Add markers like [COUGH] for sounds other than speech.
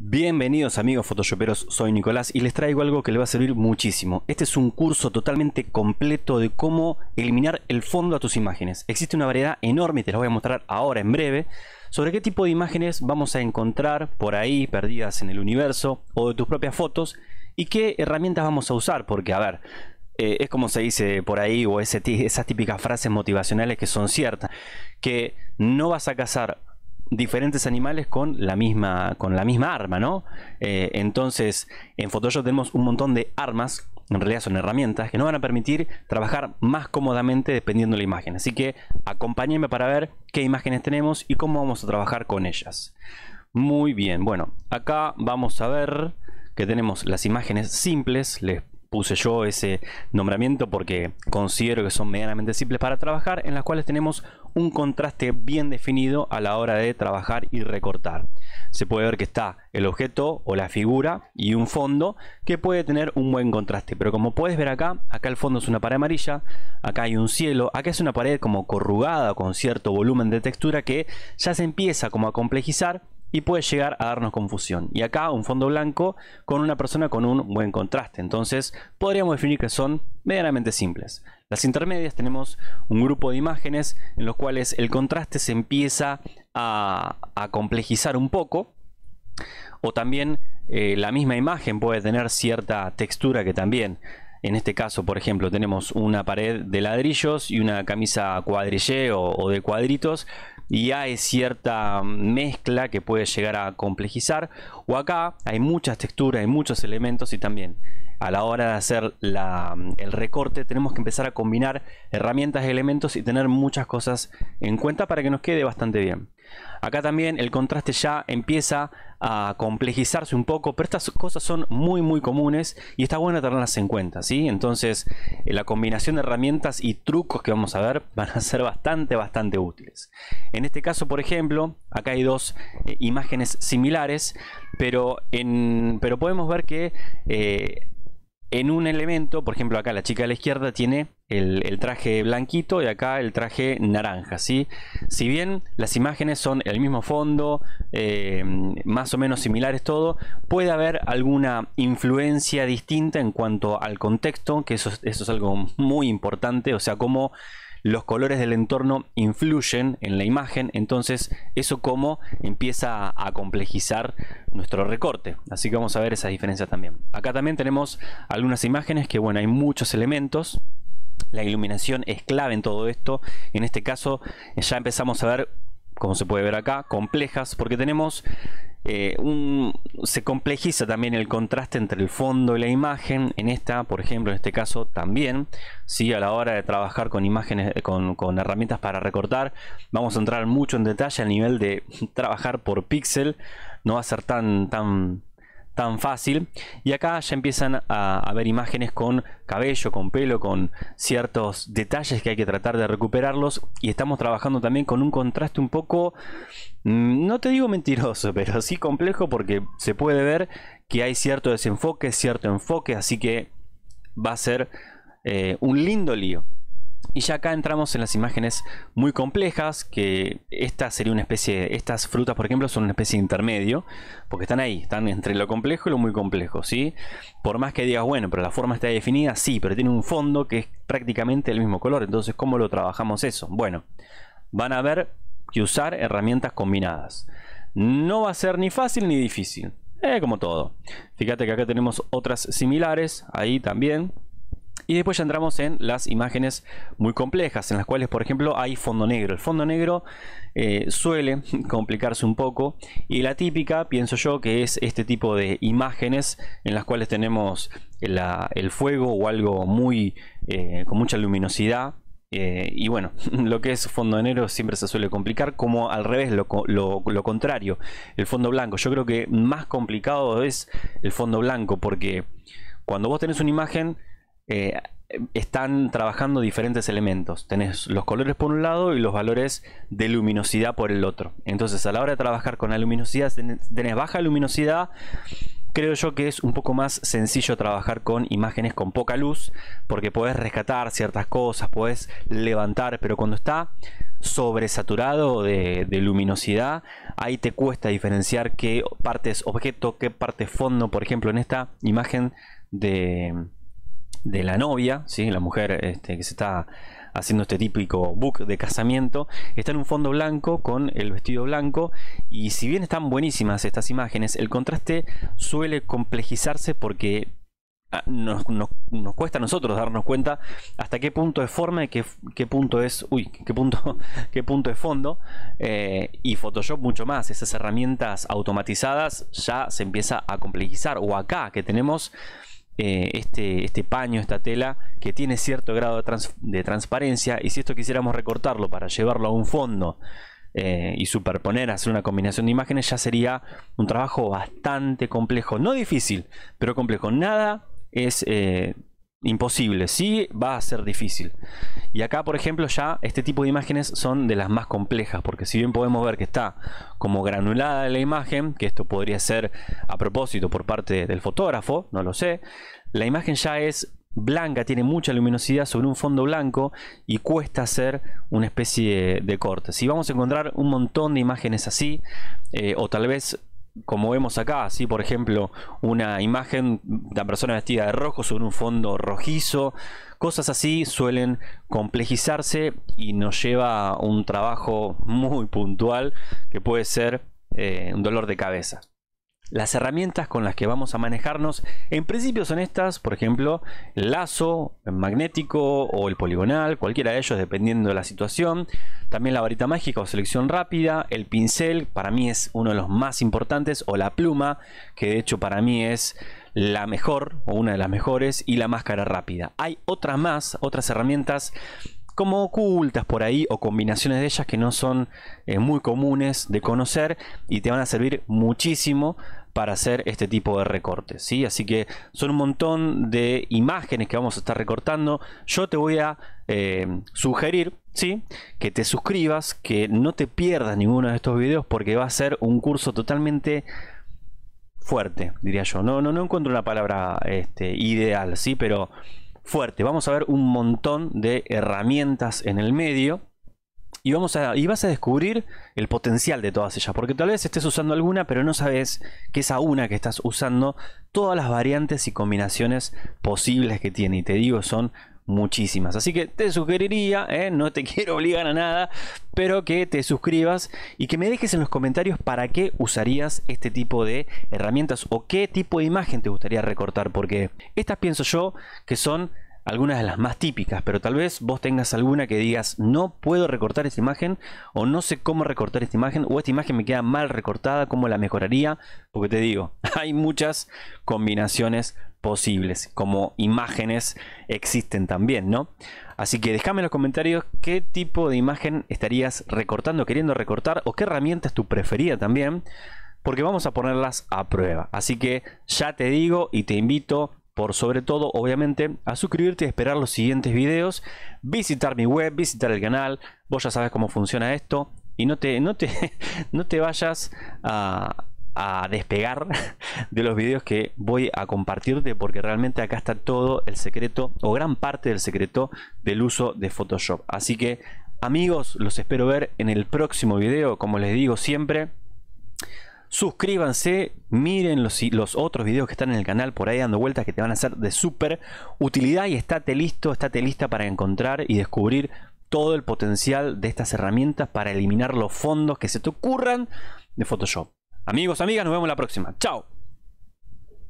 Bienvenidos amigos Photoshoperos, soy Nicolás y les traigo algo que les va a servir muchísimo. Este es un curso totalmente completo de cómo eliminar el fondo a tus imágenes. Existe una variedad enorme, te las voy a mostrar ahora en breve, sobre qué tipo de imágenes vamos a encontrar por ahí perdidas en el universo o de tus propias fotos y qué herramientas vamos a usar, porque a ver, eh, es como se dice por ahí o esas típicas frases motivacionales que son ciertas, que no vas a cazar diferentes animales con la misma, con la misma arma, ¿no? Eh, entonces, en Photoshop tenemos un montón de armas, en realidad son herramientas, que nos van a permitir trabajar más cómodamente dependiendo de la imagen. Así que acompáñenme para ver qué imágenes tenemos y cómo vamos a trabajar con ellas. Muy bien, bueno, acá vamos a ver que tenemos las imágenes simples, les puse yo ese nombramiento porque considero que son medianamente simples para trabajar, en las cuales tenemos un contraste bien definido a la hora de trabajar y recortar. Se puede ver que está el objeto o la figura y un fondo que puede tener un buen contraste, pero como puedes ver acá, acá el fondo es una pared amarilla, acá hay un cielo, acá es una pared como corrugada con cierto volumen de textura que ya se empieza como a complejizar y puede llegar a darnos confusión. Y acá un fondo blanco con una persona con un buen contraste. Entonces podríamos definir que son medianamente simples. Las intermedias tenemos un grupo de imágenes en los cuales el contraste se empieza a, complejizar un poco. O también eh, la misma imagen puede tener cierta textura que también en este caso, por ejemplo, tenemos una pared de ladrillos y una camisa cuadrillé o, de cuadritos y hay cierta mezcla que puede llegar a complejizar. O acá hay muchas texturas, hay muchos elementos y también a la hora de hacer el recorte tenemos que empezar a combinar herramientas, elementos y tener muchas cosas en cuenta para que nos quede bastante bien. Acá también el contraste ya empieza a complejizarse un poco, pero estas cosas son muy muy comunes y está bueno tenerlas en cuenta, ¿sí? Entonces eh, la combinación de herramientas y trucos que vamos a ver [LAUGHS] van a ser bastante bastante útiles. En este caso, por ejemplo, acá hay dos eh, imágenes similares, pero, pero podemos ver que eh, en un elemento, por ejemplo acá la chica de la izquierda tiene el, traje blanquito y acá el traje naranja, ¿sí? Si bien las imágenes son el mismo fondo, eh, más o menos similares todo, puede haber alguna influencia distinta en cuanto al contexto, que eso, es algo muy importante, o sea, cómo los colores del entorno influyen en la imagen, entonces eso como empieza a complejizar nuestro recorte. Así que vamos a ver esa diferencia también. Acá también tenemos algunas imágenes que, bueno, hay muchos elementos, la iluminación es clave en todo esto. En este caso ya empezamos a ver, como se puede ver acá, complejas, porque tenemos eh, un, se complejiza también el contraste entre el fondo y la imagen. En esta, por ejemplo, en este caso también, ¿sí? a la hora de trabajar con imágenes, eh, con, herramientas para recortar, vamos a entrar mucho en detalle al nivel de trabajar por píxel. No va a ser tan, tan tan fácil. Y acá ya empiezan a, ver imágenes con cabello, con pelo, con ciertos detalles que hay que tratar de recuperarlos. Y estamos trabajando también con un contraste un poco, mm, no te digo mentiroso, [LAUGHS] pero sí complejo porque se puede ver que hay cierto desenfoque, cierto enfoque, así que va a ser eh, un lindo lío. Y ya acá entramos en las imágenes muy complejas, que esta sería una especie, estas frutas por ejemplo son una especie de intermedio, porque están ahí, están entre lo complejo y lo muy complejo, ¿sí? Por más que digas, bueno, pero la forma está definida, sí, pero tiene un fondo que es prácticamente el mismo color, entonces ¿cómo lo trabajamos eso? Bueno, van a ver que usar herramientas combinadas. No va a ser ni fácil ni difícil, eh, como todo. Fíjate que acá tenemos otras similares, ahí también, y después ya entramos en las imágenes muy complejas, en las cuales, por ejemplo, hay fondo negro. El fondo negro eh, suele [LAUGHS] complicarse un poco y la típica, pienso yo, que es este tipo de imágenes en las cuales tenemos el fuego o algo muy eh, con mucha luminosidad. Eh, y bueno, [LAUGHS] lo que es fondo negro siempre se suele complicar, como al revés, lo, lo, contrario, el fondo blanco. Yo creo que más complicado es el fondo blanco, porque cuando vos tenés una imagen eh, están trabajando diferentes elementos. Tenés los colores por un lado y los valores de luminosidad por el otro. Entonces a la hora de trabajar con la luminosidad, tenés baja luminosidad. Creo yo que es un poco más sencillo trabajar con imágenes con poca luz, porque podés rescatar ciertas cosas, podés levantar, pero cuando está sobresaturado de, de luminosidad, ahí te cuesta diferenciar qué parte es objeto, qué parte es fondo. Por ejemplo, en esta imagen de, de la novia, ¿sí? la mujer este, que se está haciendo este típico book de casamiento, está en un fondo blanco con el vestido blanco y si bien están buenísimas estas imágenes, el contraste suele complejizarse porque ah, nos, cuesta a nosotros darnos cuenta hasta qué punto es forma y qué, punto es uy qué punto [LAUGHS] qué punto es fondo eh, y Photoshop mucho más esas herramientas automatizadas ya se empieza a complejizar o acá que tenemos eh, este, este paño, esta tela, que tiene cierto grado de, transparencia, y si esto quisiéramos recortarlo para llevarlo a un fondo eh, y superponer, hacer una combinación de imágenes, ya sería un trabajo bastante complejo, no difícil, pero complejo. Nada es eh, imposible. Sí, va a ser difícil. Y acá, por ejemplo, ya este tipo de imágenes son de las más complejas, porque si bien podemos ver que está como granulada la imagen, que esto podría ser a propósito por parte del fotógrafo, no lo sé, la imagen ya es blanca, tiene mucha luminosidad sobre un fondo blanco y cuesta hacer una especie de, corte. Si vamos a encontrar un montón de imágenes así, eh, o tal vez como vemos acá, ¿sí? por ejemplo, una imagen de una persona vestida de rojo sobre un fondo rojizo, cosas así suelen complejizarse y nos lleva a un trabajo muy puntual que puede ser eh, un dolor de cabeza. Las herramientas con las que vamos a manejarnos en principio son estas, por ejemplo, el lazo, magnético o el poligonal, cualquiera de ellos dependiendo de la situación. También la varita mágica o selección rápida, el pincel, para mí es uno de los más importantes, o la pluma, que de hecho para mí es la mejor o una de las mejores, y la máscara rápida. Hay otras más, otras herramientas como ocultas por ahí o combinaciones de ellas que no son eh, muy comunes de conocer y te van a servir muchísimo para hacer este tipo de recortes. ¿sí? Así que son un montón de imágenes que vamos a estar recortando. Yo te voy a eh, sugerir ¿sí? que te suscribas, que no te pierdas ninguno de estos videos porque va a ser un curso totalmente fuerte, diría yo. No, no, no encuentro una palabra este, ideal, ¿sí? pero fuerte. Vamos a ver un montón de herramientas en el medio y, vamos a, y vas a descubrir el potencial de todas ellas. Porque tal vez estés usando alguna, pero no sabes que esa una que estás usando, todas las variantes y combinaciones posibles que tiene. Y te digo, son muchísimas. Así que te sugeriría, ¿eh? no te [LAUGHS] quiero obligar a nada, pero que te suscribas y que me dejes en los comentarios para qué usarías este tipo de herramientas o qué tipo de imagen te gustaría recortar. Porque estas pienso yo que son algunas de las más típicas, pero tal vez vos tengas alguna que digas, no puedo recortar esta imagen, o no sé cómo recortar esta imagen, o esta imagen me queda mal recortada, cómo la mejoraría, porque te digo, [LAUGHS] hay muchas combinaciones posibles, como imágenes existen también, ¿no? Así que déjame en los comentarios qué tipo de imagen estarías recortando, queriendo recortar, o qué herramienta es tu preferida también, porque vamos a ponerlas a prueba. Así que ya te digo y te invito por sobre todo, obviamente, a suscribirte y esperar los siguientes videos, visitar mi web, visitar el canal, vos ya sabes cómo funciona esto y no te, no te, [LAUGHS] vayas a, a despegar [LAUGHS] de los videos que voy a compartirte porque realmente acá está todo el secreto o gran parte del secreto del uso de Photoshop. Así que amigos, los espero ver en el próximo video, como les digo siempre suscríbanse, miren los, otros videos que están en el canal por ahí dando vueltas que te van a ser de súper utilidad y estate listo, estate lista para encontrar y descubrir todo el potencial de estas herramientas para eliminar los fondos que se te ocurran de Photoshop. Amigos, amigas, nos vemos la próxima. Chao.